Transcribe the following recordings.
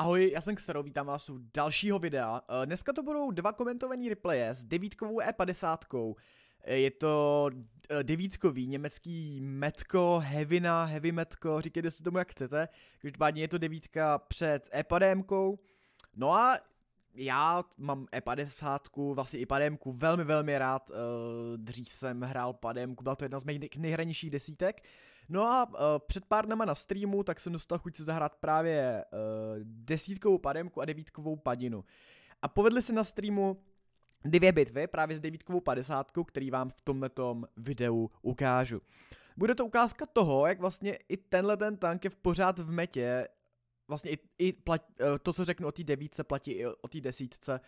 Ahoj, já jsem Xero, vítám vás u dalšího videa. Eh, dneska to budou dva komentovaní replaye s devítkovou E50. Eh, je to eh, devítkový německý metko, hevina, heavy metko, říkejte si tomu jak chcete. Každopádně je to devítka před E50. No a já mám E50, vlastně i pademku, velmi, velmi rád. Dřív jsem hrál pademku, byla to jedna z mých nejhranějších desítek. No a uh, před pár dnama na streamu, tak jsem dostal chuť si zahrát právě uh, desítkovou pademku a devítkovou padinu. A povedli se na streamu dvě bitvy právě s devítkovou padesátkou, který vám v tomhletom videu ukážu. Bude to ukázka toho, jak vlastně i tenhle ten tank je v pořád v metě, vlastně i, i plat, eh, to, co řeknu o té devítce, platí i o té desítce,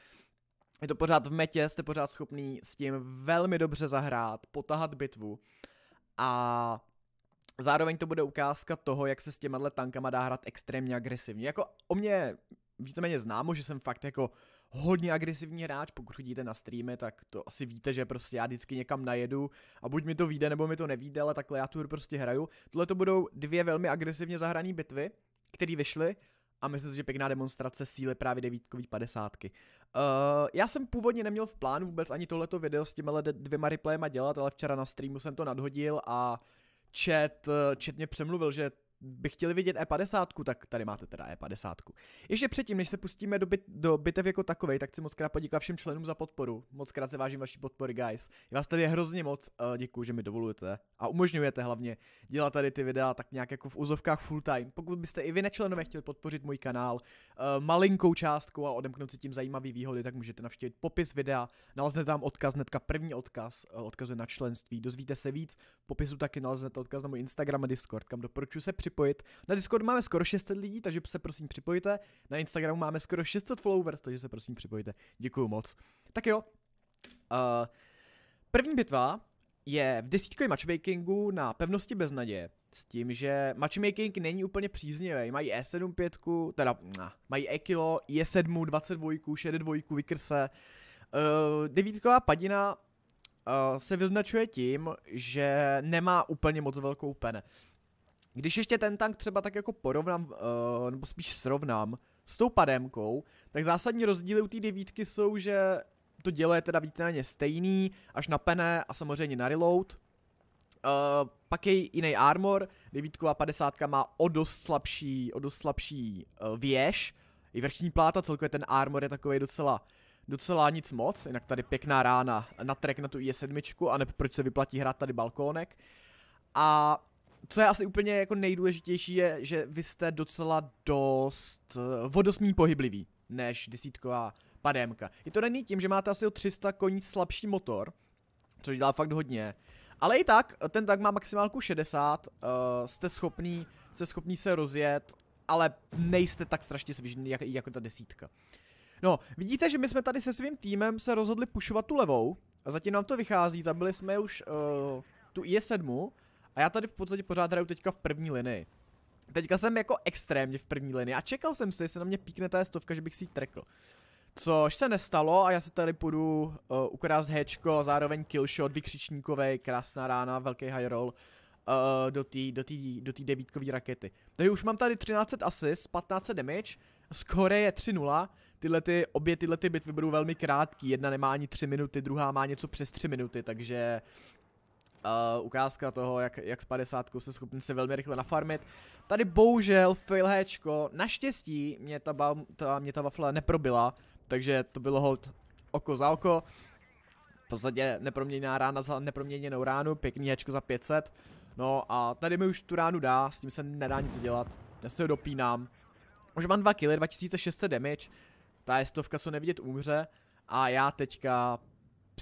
je to pořád v metě, jste pořád schopný s tím velmi dobře zahrát, potahat bitvu a Zároveň to bude ukázka toho, jak se s těma tankama dá hrát extrémně agresivně. Jako o mě víceméně známo, že jsem fakt jako hodně agresivní hráč, pokud chodíte na streamy, tak to asi víte, že prostě já vždycky někam najedu a buď mi to vyjde, nebo mi to nevíde, ale takhle já tu prostě hraju. Tohle to budou dvě velmi agresivně zahrané bitvy, které vyšly a myslím si, že pěkná demonstrace síly právě devítkový padesátky. Uh, já jsem původně neměl v plánu vůbec ani tohleto video s těmihle dvěma replayma dělat, ale včera na streamu jsem to nadhodil a Chat, eh, chat mě přemluvil, že by chtěli vidět E50, tak tady máte teda E50. Ještě předtím, než se pustíme do, bit, do bitev jako takovej, tak chci moc krát poděkovat všem členům za podporu. Moc krát se vážím vaší podpory, guys. Je vás tady je hrozně moc, eh, děkuji, že mi dovolujete a umožňujete hlavně dělat tady ty videa tak nějak jako v úzovkách full time. Pokud byste i vy nečlenové chtěli podpořit můj kanál eh, malinkou částkou a odemknout si tím zajímavý výhody, tak můžete navštívit popis videa, naleznete tam odkaz, netka. první odkaz, eh, odkazuje na členství, dozvíte se víc, v popisu taky naleznete odkaz na můj Instagram a Discord, kam doporučuji se připravit připojit. Na Discord máme skoro 600 lidí, takže se prosím připojte. Na Instagramu máme skoro 600 followers, takže se prosím připojte. Děkuju moc. Tak jo. Uh, první bitva je v desítkovém matchmakingu na pevnosti bez naděje. S tím, že matchmaking není úplně příznivý. Mají E7 pětku, teda na, mají Ekilo, E7, 22, 62, Vikrse. Uh, devítková padina uh, se vyznačuje tím, že nemá úplně moc velkou pen. Když ještě ten tank třeba tak jako porovnám, uh, nebo spíš srovnám s tou pademkou, tak zásadní rozdíly u té devítky jsou, že to dělo je teda víceméně stejný, až na pené a samozřejmě na reload. Uh, pak je jiný armor, devítková 50 má o dost slabší, o dost slabší uh, věž, i vrchní pláta, celkově ten armor je takový docela, docela nic moc, jinak tady pěkná rána na trek na tu IE7, a ne proč se vyplatí hrát tady balkónek. A co je asi úplně jako nejdůležitější, je, že vy jste docela dost vodosmí eh, pohyblivý než desítková pademka. Je to daný tím, že máte asi o 300 koní slabší motor, což dělá fakt hodně. Ale i tak, ten tak má maximálku 60, uh, eh, jste schopný, jste schopný se rozjet, ale nejste tak strašně svižný jak, jako ta desítka. No, vidíte, že my jsme tady se svým týmem se rozhodli pušovat tu levou, a zatím nám to vychází, zabili jsme už uh, tu IE7, a já tady v podstatě pořád hraju teďka v první linii. Teďka jsem jako extrémně v první linii a čekal jsem si, jestli na mě píkne ta stovka, že bych si ji trekl. Což se nestalo a já si tady půjdu uh, ukrást hečko, zároveň killshot, vykřičníkový, krásná rána, velký high roll uh, do té do do devítkové rakety. Takže už mám tady 13 assist, 15 damage, skore je 3-0, tyhle ty, obě tyhle ty bitvy budou velmi krátký, jedna nemá ani 3 minuty, druhá má něco přes 3 minuty, takže Uh, ukázka toho, jak, jak s 50 se schopný se velmi rychle nafarmit. Tady bohužel failhečko, naštěstí mě ta, ba, ta, mě ta wafle neprobila, takže to bylo hold oko za oko. V podstatě neproměněná rána za neproměněnou ránu, pěkný hečko za 500. No a tady mi už tu ránu dá, s tím se nedá nic dělat. Já se ho dopínám. Už mám 2 kg, 2600 damage. Ta je stovka, co nevidět umře. A já teďka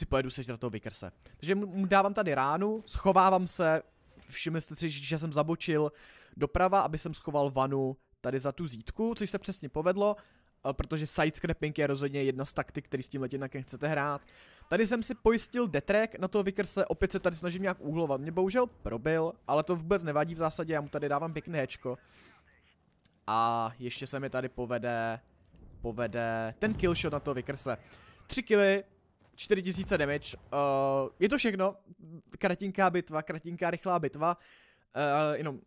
si pojedu sežrat toho Vikerse. Takže mu dávám tady ránu, schovávám se, všimli jste si, že jsem zabočil doprava, aby jsem schoval vanu tady za tu zítku, což se přesně povedlo, eh, protože sidescrapping je rozhodně jedna z taktik, který s tím letinakem chcete hrát. Tady jsem si pojistil detrek na toho Vikerse, opět se tady snažím nějak úhlovat. Mě bohužel probil, ale to vůbec nevadí v zásadě, já mu tady dávám pěkné hečko. A ještě se mi tady povede, povede ten killshot na toho Vikerse. Tři killy, 4000 damage. Uh, je to všechno. Kratinká bitva, kratinká rychlá bitva. Uh, jenom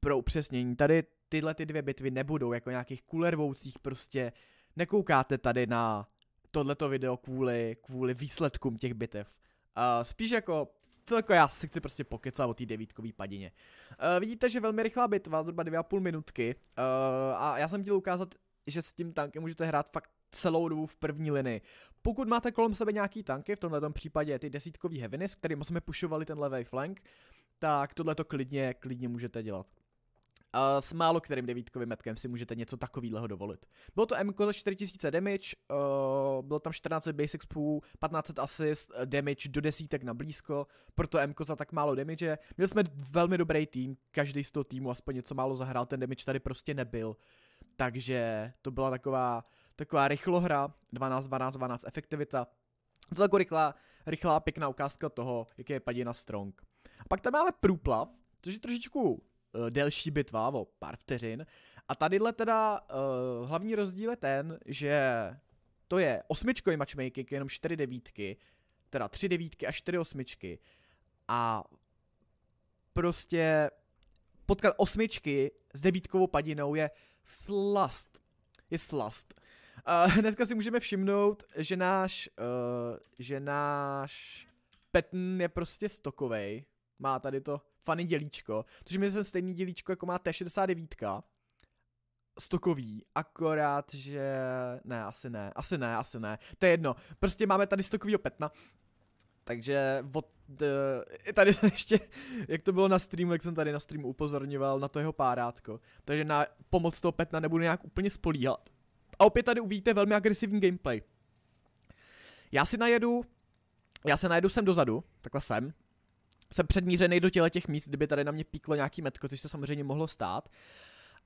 pro upřesnění, tady tyhle ty dvě bitvy nebudou jako nějakých kulervoucích prostě. Nekoukáte tady na tohleto video kvůli, kvůli výsledkům těch bitev. Uh, spíš jako celko já si chci prostě pokecat o té devítkový padině. Uh, vidíte, že velmi rychlá bitva, zhruba 2,5 minutky. Uh, a já jsem chtěl ukázat, že s tím tankem můžete hrát fakt celou dobu v první linii. Pokud máte kolem sebe nějaký tanky, v tomhle případě ty desítkový heaviness, s jsme pušovali ten levý flank, tak tohle to klidně, klidně můžete dělat. A s málo kterým devítkovým metkem si můžete něco takového dovolit. Bylo to MK za 4000 damage, uh, bylo tam 14 basic spů, 15 assist, eh, damage do desítek na blízko, proto MK za tak málo damage. Měli jsme velmi dobrý tým, každý z toho týmu aspoň něco málo zahrál, ten damage tady prostě nebyl. Takže to byla taková taková rychlohra, 12, 12, 12 efektivita. celkově rychlá, rychlá, pěkná ukázka toho, jaký je padina strong. A pak tam máme průplav, což je trošičku uh, delší bitva o pár vteřin. A tadyhle teda uh, hlavní rozdíl je ten, že to je osmičkový matchmaking, jenom čtyři devítky, teda tři devítky a čtyři osmičky. A prostě potkat osmičky s devítkovou padinou je slast. Je slast. Uh, hnedka si můžeme všimnout, že náš, uh, že náš Petn je prostě stokovej. Má tady to funny dělíčko, což mi ten stejný dělíčko, jako má T69 stokový, akorát, že... Ne, asi ne, asi ne, asi ne, to je jedno, prostě máme tady stokovýho petna, takže od, uh, tady jsem ještě, jak to bylo na streamu, jak jsem tady na streamu upozorňoval na to jeho párátko, takže na pomoc toho petna nebudu nějak úplně spolíhat, a opět tady uvidíte velmi agresivní gameplay. Já si najedu, já se najedu sem dozadu, takhle sem, jsem předmířený do těle těch míst, kdyby tady na mě píklo nějaký metko, což se samozřejmě mohlo stát.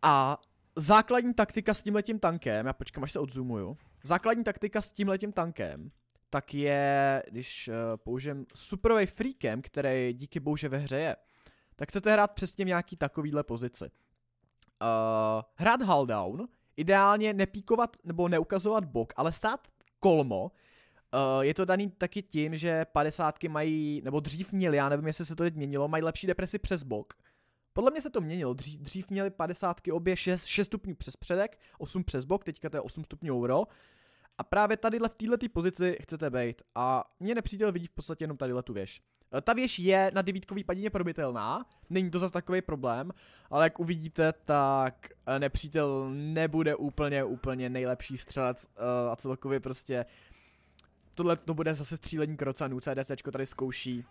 A základní taktika s tímhletím tankem, já počkám, až se odzumuju. Základní taktika s tímhletím tankem, tak je, když uh, použijem superový Freakem, který díky že ve hře je, tak chcete hrát přesně v nějaký takovýhle pozici. Uh, hrát Hull Ideálně nepíkovat nebo neukazovat bok, ale stát kolmo. Uh, je to daný taky tím, že padesátky mají, nebo dřív měli, já nevím, jestli se to teď měnilo, mají lepší depresi přes bok. Podle mě se to měnilo, dřív, dřív měli padesátky obě 6, 6 stupňů přes předek, 8 přes bok, teďka to je 8 stupňů euro. A právě tadyhle v této pozici chcete být a mě nepřítel vidí v podstatě jenom tadyhle tu věž. Ta věž je na devítkový padině probitelná, není to zase takový problém, ale jak uvidíte, tak eh, nepřítel nebude úplně, úplně nejlepší střelec eh, a celkově prostě tohle to bude zase střílení kroce CDCčko tady zkouší.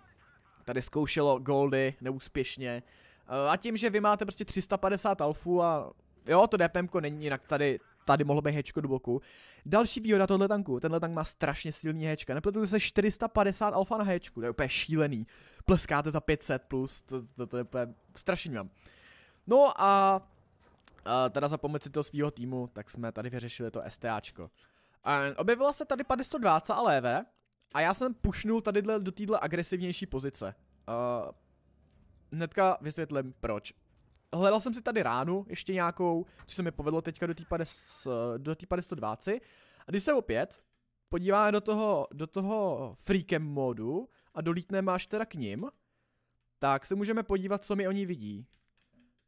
Tady zkoušelo goldy neúspěšně. Eh, a tím, že vy máte prostě 350 alfů a jo, to DPMko není jinak tady tady mohlo být hečko do boku. Další výhoda tohle tanku, tenhle tank má strašně silný hečka, nepletu se 450 alfa na hečku, to je úplně šílený. Pleskáte za 500 plus, to, to, to je úplně strašný mám. No a, a teda za pomoci toho svého týmu, tak jsme tady vyřešili to STAčko. A objevila se tady 520 a léve a já jsem pušnul tady do téhle agresivnější pozice. Uh, hnedka vysvětlím proč hledal jsem si tady ránu ještě nějakou, což se mi povedlo teďka do té do 120. A když se opět podíváme do toho, do toho freakem modu a dolítne máš teda k ním, tak se můžeme podívat, co mi oni vidí.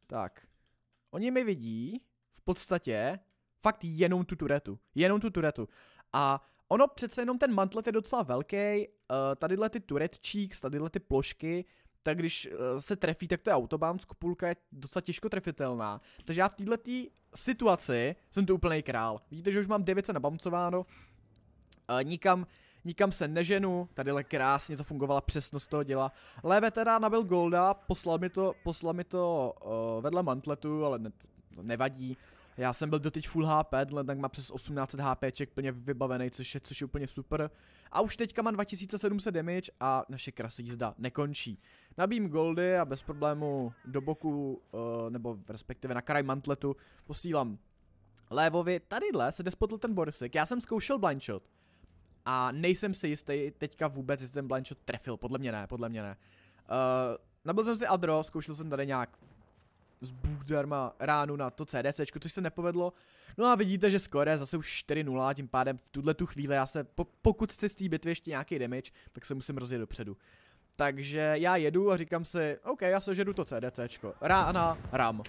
Tak, oni mi vidí v podstatě fakt jenom tu turetu, jenom tu turetu. A ono přece jenom ten mantlet je docela velký, eh, tadyhle ty turetčík, tadyhle ty plošky tak když eh, se trefí, tak to je autobám, půlka je docela těžko trefitelná. Takže já v této situaci jsem tu úplný král. Vidíte, že už mám 9 se nabamcováno, e, nikam, nikam se neženu, tadyhle krásně zafungovala přesnost toho děla. Léve teda nabil Golda, poslal mi to, poslal mi to e, vedle mantletu, ale ne, nevadí. Já jsem byl doteď full HP, tenhle tank má přes 1800 HPček plně vybavený, což je, což je úplně super. A už teďka má 2700 damage a naše krasy jízda nekončí. Nabím goldy a bez problému do boku, uh, nebo respektive na kraj mantletu, posílám Lévovi. Tadyhle se despotl ten borsek, já jsem zkoušel blind shot. A nejsem si jistý teďka vůbec, jestli ten blind shot trefil, podle mě ne, podle mě ne. Uh, nabil jsem si Adro, zkoušel jsem tady nějak zdarma ránu na to CDC, což se nepovedlo. No a vidíte, že skore zase už 4-0, tím pádem v tuhle tu chvíli já se, po, pokud se z té bitvy ještě nějaký damage, tak se musím rozjet dopředu. Takže já jedu a říkám si, OK, já sežedu to CDC, Rána, ram. Uh,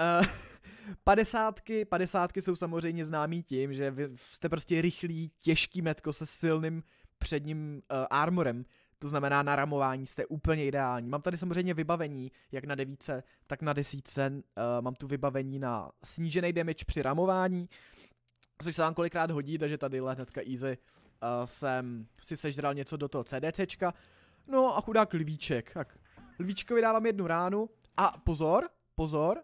eh, padesátky, padesátky jsou samozřejmě známý tím, že vy jste prostě rychlý, těžký metko se silným předním uh, armorem, to znamená, na ramování jste úplně ideální. Mám tady samozřejmě vybavení, jak na devíce tak na desíce. Uh, eh, mám tu vybavení na snížený damage při ramování, což se vám kolikrát hodí, takže tady hnedka easy uh, jsem si sežral něco do toho CDCčka. No a chudák lvíček. Tak, lvíčkovi dávám jednu ránu a pozor, pozor,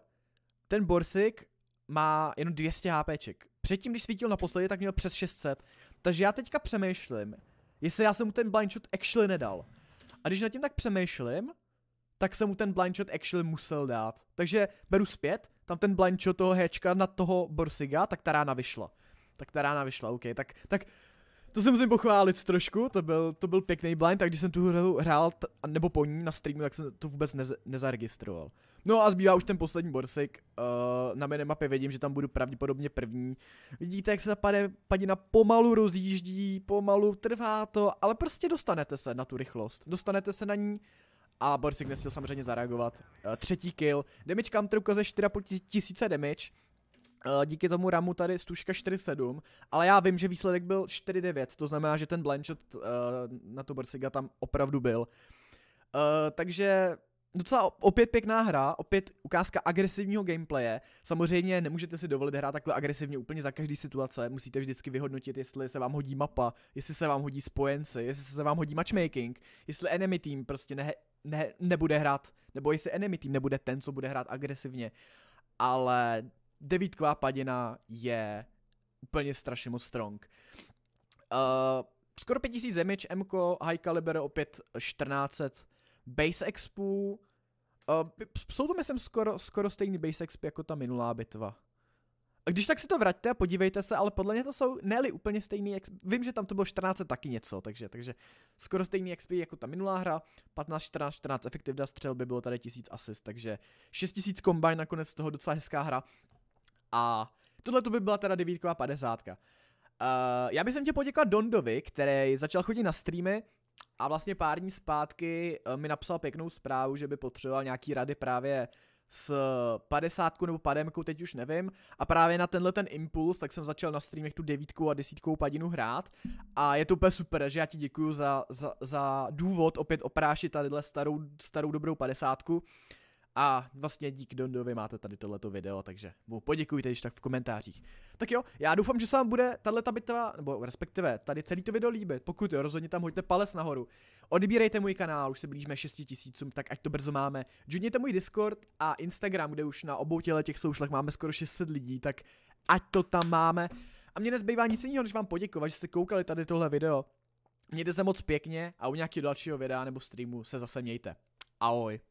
ten Borsik má jenom 200 HPček. Předtím, když svítil naposledy, tak měl přes 600. Takže já teďka přemýšlím, Jestli já jsem mu ten blind shot actually nedal. A když nad tím tak přemýšlím, tak jsem mu ten blind shot actually musel dát. Takže beru zpět, tam ten blind shot toho hečka na toho Borsiga, tak ta rána vyšla. Tak ta rána vyšla, OK, tak, tak to se musím pochválit trošku, to byl, to byl pěkný blind, tak když jsem tu hru hrál, t- nebo po ní na streamu, tak jsem to vůbec nez- nezaregistroval. No a zbývá už ten poslední borsik, uh, eh, na mapě. vidím, že tam budu pravděpodobně první. Vidíte, jak se ta pade, padina pomalu rozjíždí, pomalu trvá to, ale prostě dostanete se na tu rychlost, dostanete se na ní a borsik nestihl samozřejmě zareagovat. Uh, třetí kill, damage counter ukazuje 4,5 tisíce damage, Eh, díky tomu ramu tady stůžka 47, ale já vím, že výsledek byl 49. to znamená, že ten blind shot uh, na to Brsiga tam opravdu byl. Uh, takže docela opět pěkná hra, opět ukázka agresivního gameplaye. Samozřejmě nemůžete si dovolit hrát takhle agresivně úplně za každý situace, musíte vždycky vyhodnotit, jestli se vám hodí mapa, jestli se vám hodí spojenci, jestli se vám hodí matchmaking, jestli enemy team prostě ne, ne, nebude hrát, nebo jestli enemy team nebude ten, co bude hrát agresivně. Ale devítková padina je úplně strašně moc strong. Uh, skoro 5000 damage, MKO, High Caliber opět 1400 base expů. Uh, eh, jsou to myslím skoro, skoro stejný base expy jako ta minulá bitva. Když tak si to vraťte a podívejte se, ale podle mě to jsou neli úplně stejný exp. Vím, že tam to bylo 14 taky něco, takže, takže skoro stejný XP jako ta minulá hra. 15, 14, 14 efektivda střel by bylo tady 1000 assist, takže 6000 combine nakonec z toho docela hezká hra. A tohle to by byla teda devítková padesátka. Uh, já bych tě poděkal Dondovi, který začal chodit na streamy a vlastně pár dní zpátky eh, mi napsal pěknou zprávu, že by potřeboval nějaký rady právě s padesátkou nebo pademkou, teď už nevím. A právě na tenhle ten impuls, tak jsem začal na streamech tu devítku a desítkou padinu hrát. A je to úplně super, že já ti děkuju za, za, za důvod opět oprášit tadyhle starou, starou dobrou padesátku. A vlastně díky Dondovi máte tady tohleto video, takže mu poděkujte již tak v komentářích. Tak jo, já doufám, že se vám bude tato bitva, nebo respektive tady celý to video líbit. Pokud jo, rozhodně tam hoďte palec nahoru. Odbírejte můj kanál, už se blížíme 6 tisícům, tak ať to brzo máme. Judněte můj Discord a Instagram, kde už na obou těle těch soušlech máme skoro 600 lidí, tak ať to tam máme. A mě nezbývá nic jiného, než vám poděkovat, že jste koukali tady tohle video. Mějte se moc pěkně a u nějakého dalšího videa nebo streamu se zase mějte. Ahoj.